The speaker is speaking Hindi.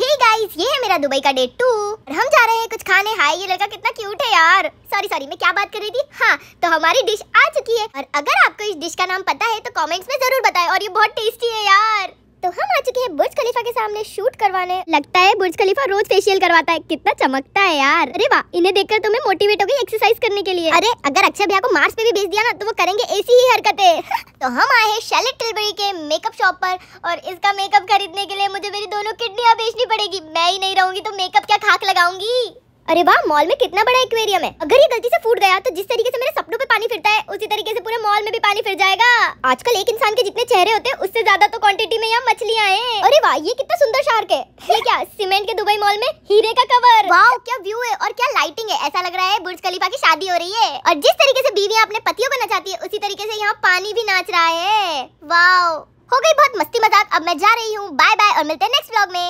हे गाइस ये है मेरा दुबई का डे टू और हम जा रहे हैं कुछ खाने हाय ये लड़का कितना क्यूट है यार सॉरी सॉरी मैं क्या बात कर रही थी हाँ तो हमारी डिश आ चुकी है और अगर आपको इस डिश का नाम पता है तो कमेंट्स में जरूर बताएं और ये बहुत टेस्टी है यार तो हम आ चुके हैं बुर्ज खलीफा के सामने शूट करवाने लगता है बुर्ज खलीफा रोज फेशियल करवाता है कितना चमकता है यार अरे वाह इन्हें देखकर तुम्हें मोटिवेट हो गई एक्सरसाइज करने के लिए अरे अगर अक्षय भैया को मार्स पे भी भेज दिया ना तो वो करेंगे ऐसी ही हरकतें तो हम आए हैं शैलेट टिलबरी के मेकअप शॉप पर और इसका मेकअप खरीदने के लिए मुझे मेरी दोनों किडनियाँ बेचनी पड़ेगी मैं ही नहीं रहूँगी तो मेकअप क्या खाक लगाऊंगी अरे वाह मॉल में कितना बड़ा एक्वेरियम है अगर ये गलती से फूट गया तो जिस तरीके से मेरे सपनों पे पानी फिरता है उसी तरीके से पूरे मॉल में भी पानी फिर जाएगा आजकल एक इंसान के जितने चेहरे होते हैं उससे ज्यादा तो क्वांटिटी में यहाँ मछलियाँ हैं अरे वाह ये कितना सुंदर शार्क है ये क्या सीमेंट के दुबई मॉल में हीरे का कवर वाह क्या व्यू है और क्या लाइटिंग है ऐसा लग रहा है बुर्ज खलीफा की शादी हो रही है और जिस तरीके से बीवियाँ अपने पतियों को नचाती है उसी तरीके से यहाँ पानी भी नाच रहा है वाह हो गई बहुत मस्ती मजाक अब मैं जा रही हूँ बाय बाय और मिलते हैं नेक्स्ट ब्लॉग में